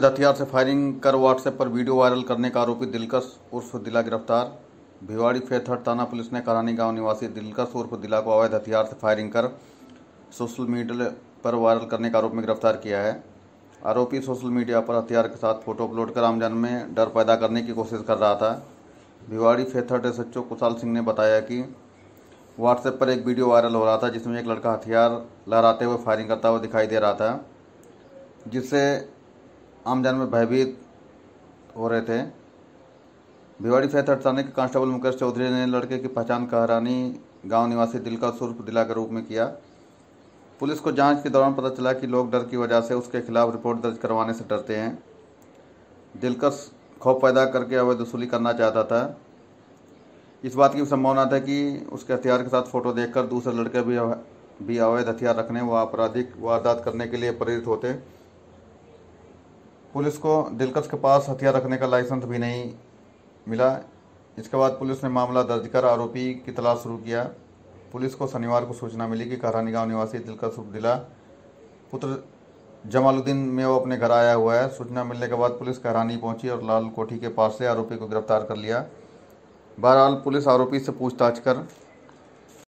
अवैध हथियार से फायरिंग कर व्हाट्सएप पर वीडियो वायरल करने का आरोपी दिलकश उर्फ दिला गिरफ्तार भिवाड़ी फेथर थाना पुलिस ने करानी गांव निवासी दिलकश उर्फ दिला को अवैध हथियार से फायरिंग कर सोशल मीडिया पर वायरल करने का आरोप में गिरफ्तार किया है आरोपी सोशल मीडिया पर हथियार के साथ फोटो अपलोड कर आमजन में डर पैदा करने की कोशिश कर रहा था भिवाड़ी फेथड़ एस एच कुशाल सिंह ने बताया कि व्हाट्सएप पर एक वीडियो वायरल हो रहा था जिसमें एक लड़का हथियार लहराते हुए फायरिंग करता हुआ दिखाई दे रहा था जिससे आम जान में भयभीत हो रहे थे भिवाड़ी फैथ थाने के कांस्टेबल मुकेश चौधरी ने लड़के की पहचान कहरानी गांव निवासी दिल का सुर्ख दिला के रूप में किया पुलिस को जांच के दौरान पता चला कि लोग डर की वजह से उसके खिलाफ रिपोर्ट दर्ज करवाने से डरते हैं दिलकश खौफ पैदा करके अवैध वसूली करना चाहता था इस बात की संभावना था कि उसके हथियार के साथ फ़ोटो देखकर दूसरे लड़के भी भी अवैध हथियार रखने व आपराधिक वारदात करने के लिए प्रेरित होते पुलिस को दिलकश के पास हथियार रखने का लाइसेंस भी नहीं मिला इसके बाद पुलिस ने मामला दर्ज कर आरोपी की तलाश शुरू किया पुलिस को शनिवार को सूचना मिली कि कहरानी गांव निवासी दिलकश उपदिला पुत्र जमालुद्दीन में वो अपने घर आया हुआ है सूचना मिलने के बाद पुलिस कहरानी पहुंची और लाल कोठी के पास से आरोपी को गिरफ्तार कर लिया बहरहाल पुलिस आरोपी से पूछताछ कर